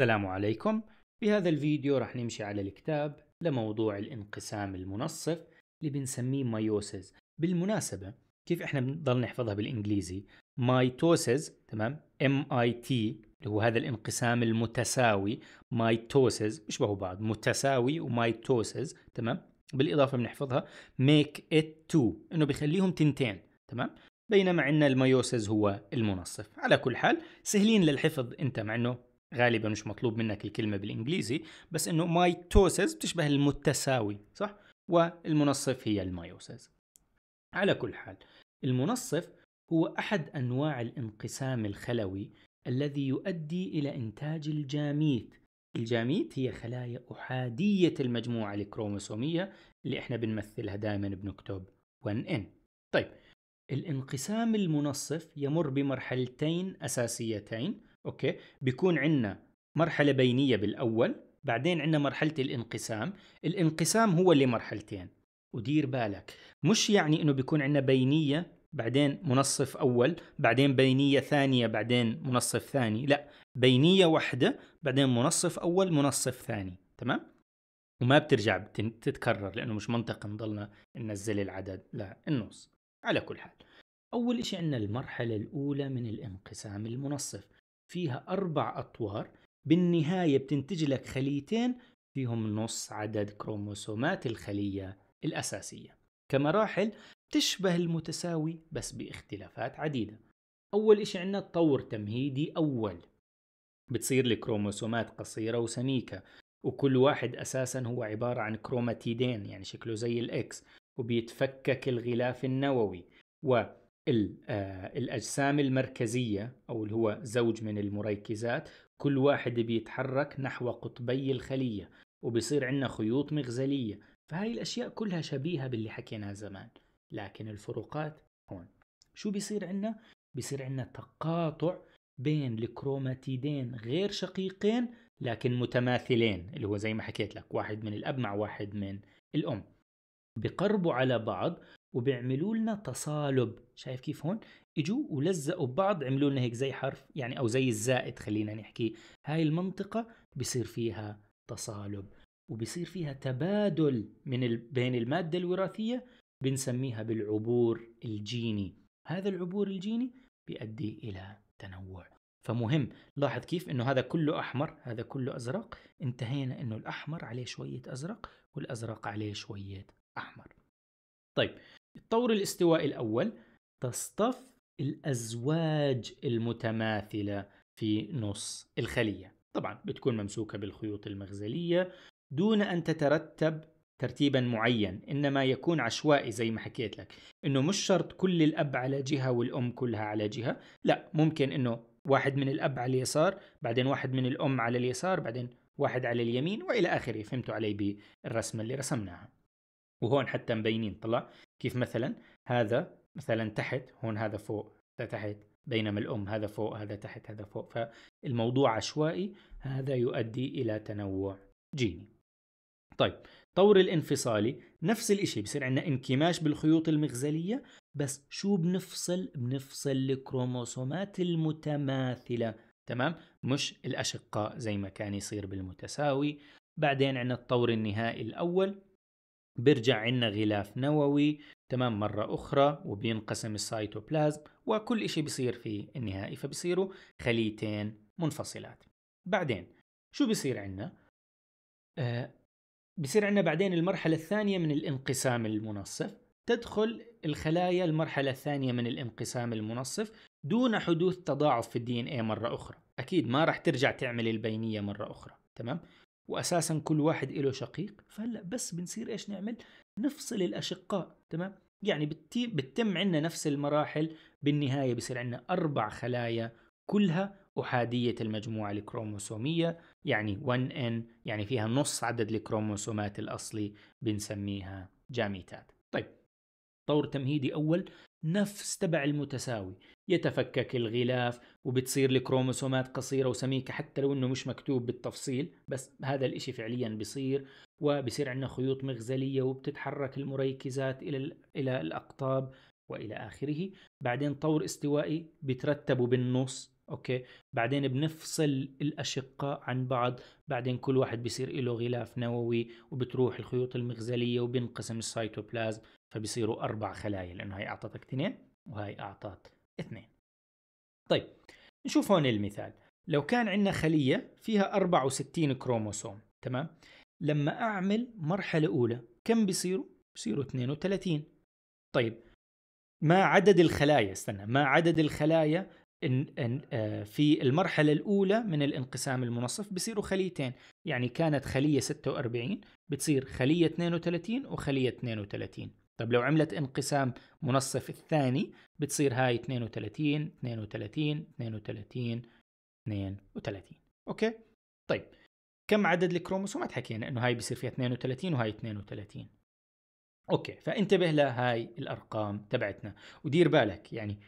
السلام عليكم بهذا الفيديو راح نمشي على الكتاب لموضوع الانقسام المنصف اللي بنسميه مايوسز بالمناسبة كيف احنا بنضل نحفظها بالانجليزي مايتوسز تمام ام اي تي اللي هو هذا الانقسام المتساوي مايتوسز بيشبهوا بعض متساوي ومايتوسز تمام بالاضافة بنحفظها ميك ات تو انه بيخليهم تنتين تمام بينما عندنا المايوسز هو المنصف على كل حال سهلين للحفظ انت مع انه غالبا مش مطلوب منك الكلمة بالإنجليزي بس إنه مايتوسيس بتشبه المتساوي صح؟ والمنصف هي المايوسيس على كل حال المنصف هو أحد أنواع الانقسام الخلوي الذي يؤدي إلى إنتاج الجاميت الجاميت هي خلايا أحادية المجموعة الكروموسومية اللي احنا بنمثلها دائما بنكتب 1N طيب الانقسام المنصف يمر بمرحلتين أساسيتين اوكي بيكون عندنا مرحله بينيه بالاول بعدين عندنا مرحله الانقسام الانقسام هو اللي مرحلتين ودير بالك مش يعني انه بيكون عندنا بينيه بعدين منصف اول بعدين بينيه ثانيه بعدين منصف ثاني لا بينيه واحده بعدين منصف اول منصف ثاني تمام وما بترجع تتكرر لانه مش منطق نضلنا ننزل العدد لا النص على كل حال اول شيء عندنا المرحله الاولى من الانقسام المنصف فيها أربع أطوار بالنهاية بتنتج لك خليتين فيهم نص عدد كروموسومات الخلية الأساسية كمراحل تشبه المتساوي بس باختلافات عديدة أول إشي عندنا الطور تمهيدي أول بتصير الكروموسومات قصيرة وسميكة وكل واحد أساسا هو عبارة عن كروماتيدين يعني شكله زي الإكس وبيتفكك الغلاف النووي و آه، الأجسام المركزية أو اللي هو زوج من المركزات كل واحد بيتحرك نحو قطبي الخلية وبيصير عندنا خيوط مغزلية فهاي الأشياء كلها شبيهة باللي حكينا زمان لكن الفروقات هون شو بيصير عندنا؟ بيصير عندنا تقاطع بين الكروماتيدين غير شقيقين لكن متماثلين اللي هو زي ما حكيت لك واحد من الأب مع واحد من الأم بقربوا على بعض وبيعملوا لنا تصالب شايف كيف هون اجوا ولزقوا ببعض عملوا لنا هيك زي حرف يعني او زي الزائد خلينا نحكي هاي المنطقه بصير فيها تصالب وبصير فيها تبادل من ال... بين الماده الوراثيه بنسميها بالعبور الجيني هذا العبور الجيني بيؤدي الى تنوع فمهم لاحظ كيف انه هذا كله احمر هذا كله ازرق انتهينا انه الاحمر عليه شويه ازرق والازرق عليه شويه احمر طيب الطور الاستوائي الأول تصطف الأزواج المتماثلة في نص الخلية طبعا بتكون ممسوكة بالخيوط المغزلية دون أن تترتب ترتيبا معين إنما يكون عشوائي زي ما حكيت لك إنه مش شرط كل الأب على جهة والأم كلها على جهة لا ممكن إنه واحد من الأب على اليسار بعدين واحد من الأم على اليسار بعدين واحد على اليمين وإلى آخره فهمتوا علي بالرسمة اللي رسمناها وهون حتى مبينين طلع كيف مثلا هذا مثلا تحت هون هذا فوق هذا تحت بينما الأم هذا فوق هذا تحت هذا فوق فالموضوع عشوائي هذا يؤدي إلى تنوع جيني طيب طور الانفصالي نفس الإشي بصير عندنا انكماش بالخيوط المغزلية بس شو بنفصل؟ بنفصل الكروموسومات المتماثلة تمام؟ مش الأشقاء زي ما كان يصير بالمتساوي بعدين عندنا الطور النهائي الأول برجع عندنا غلاف نووي تمام مرة أخرى وبينقسم السيتوبلازم وكل إشي بصير في النهائي فبصيروا خليتين منفصلات بعدين شو بصير عنا؟ آه بصير عنا بعدين المرحلة الثانية من الانقسام المنصف تدخل الخلايا المرحلة الثانية من الانقسام المنصف دون حدوث تضاعف في الدي ان اي مرة أخرى أكيد ما راح ترجع تعمل البينية مرة أخرى تمام؟ وأساسا كل واحد له شقيق فهلأ بس بنصير إيش نعمل؟ نفصل الأشقاء تمام يعني بتتم عندنا نفس المراحل بالنهاية بصير عندنا أربع خلايا كلها أحادية المجموعة الكروموسومية يعني 1N يعني فيها نص عدد الكروموسومات الأصلي بنسميها جاميتات طيب طور تمهيدي أول نفس تبع المتساوي يتفكك الغلاف وبتصير الكروموسومات قصيرة وسميكة حتى لو انه مش مكتوب بالتفصيل بس هذا الاشي فعليا بصير وبصير عندنا خيوط مغزلية وبتتحرك المريكزات إلى, إلى الأقطاب وإلى آخره بعدين طور استوائي بترتبوا بالنص أوكي بعدين بنفصل الأشقاء عن بعض بعدين كل واحد بصير له غلاف نووي وبتروح الخيوط المغزلية وبينقسم السيتوبلازم فبيصيروا أربع خلايا لأنه هاي أعطتك اثنين وهاي أعطت اثنين طيب نشوف هون المثال لو كان عندنا خلية فيها 64 كروموسوم تمام لما أعمل مرحلة أولى كم بيصيروا؟ بيصيروا 32 طيب ما عدد الخلايا استنى ما عدد الخلايا إن إن آه، في المرحلة الأولى من الانقسام المنصف بصيروا خليتين يعني كانت خلية 46 بتصير خلية 32 وخلية 32 طيب لو عملت انقسام منصف الثاني بتصير هاي 32 32 32 32 اوكي طيب كم عدد الكروموسومات حكينا انه هاي بصير فيها 32 وهاي 32 اوكي فانتبه لهاي الارقام تبعتنا ودير بالك يعني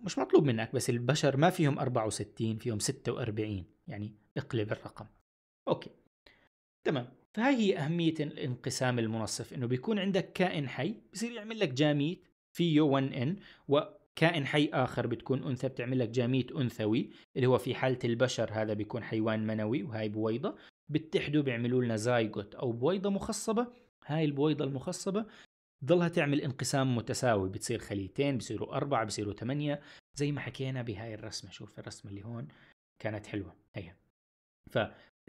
مش مطلوب منك بس البشر ما فيهم 64 فيهم 46 يعني اقلب الرقم اوكي تمام فهاي هي أهمية الانقسام المنصف إنه بيكون عندك كائن حي بصير يعمل لك جاميت فيه 1 ان وكائن حي آخر بتكون أنثى بتعمل لك جاميت أنثوي اللي هو في حالة البشر هذا بيكون حيوان منوي وهاي بويضة بتحدوا بيعملوا لنا زايجوت أو بويضة مخصبة هاي البويضة المخصبة ضلها تعمل انقسام متساوي بتصير خليتين بصيروا أربعة بصيروا ثمانية زي ما حكينا بهاي الرسمة شوف الرسمة اللي هون كانت حلوة هيا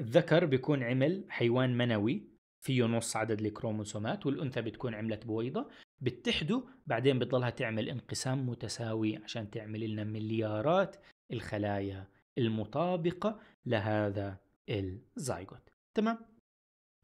الذكر بيكون عمل حيوان منوي فيه نص عدد الكروموسومات والأنثى بتكون عملت بويضة بتحدوا بعدين بتضلها تعمل انقسام متساوي عشان تعمل لنا مليارات الخلايا المطابقة لهذا الزايغوت تمام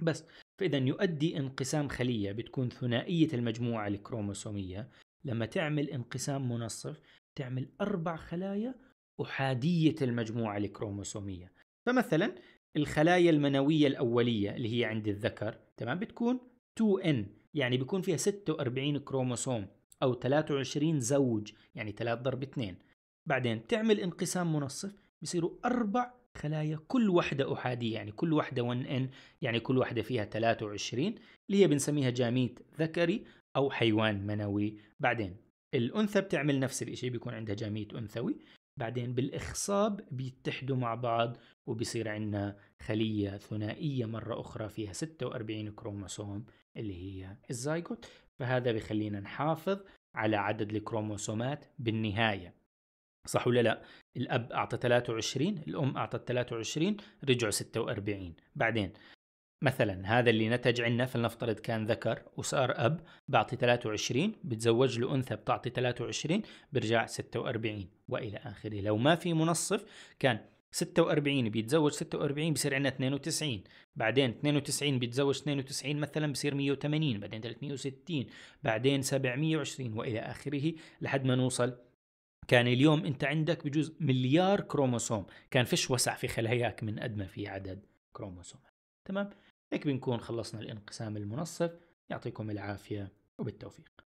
بس فإذا يؤدي انقسام خلية بتكون ثنائية المجموعة الكروموسومية لما تعمل انقسام منصف تعمل أربع خلايا أحادية المجموعة الكروموسومية فمثلا الخلايا المنوية الأولية اللي هي عند الذكر تمام بتكون 2N يعني بيكون فيها 46 كروموسوم أو 23 زوج يعني 3 ضرب 2 بعدين تعمل انقسام منصف بصيروا أربع خلايا كل وحدة أحادية يعني كل وحدة 1N يعني كل وحدة فيها 23 اللي هي بنسميها جاميت ذكري أو حيوان منوي بعدين الأنثى بتعمل نفس الشيء بيكون عندها جاميت أنثوي بعدين بالإخصاب بيتحدوا مع بعض وبصير عندنا خلية ثنائية مرة أخرى فيها 46 كروموسوم اللي هي الزايغوت فهذا بخلينا نحافظ على عدد الكروموسومات بالنهاية صح ولا لا؟ الأب أعطى 23 الأم أعطت 23 رجعوا 46 بعدين مثلا هذا اللي نتج عنا فلنفترض كان ذكر وصار أب بعطي 23 بتزوج له أنثى بتعطي 23 برجع 46 وإلى آخره لو ما في منصف كان 46 بيتزوج 46 بصير عندنا 92 بعدين 92 بيتزوج 92 مثلا بصير 180 بعدين 360 بعدين 720 والى اخره لحد ما نوصل كان اليوم انت عندك بجوز مليار كروموسوم كان فيش وسع في خلاياك من قد ما في عدد كروموسوم تمام هيك بنكون خلصنا الانقسام المنصف يعطيكم العافية وبالتوفيق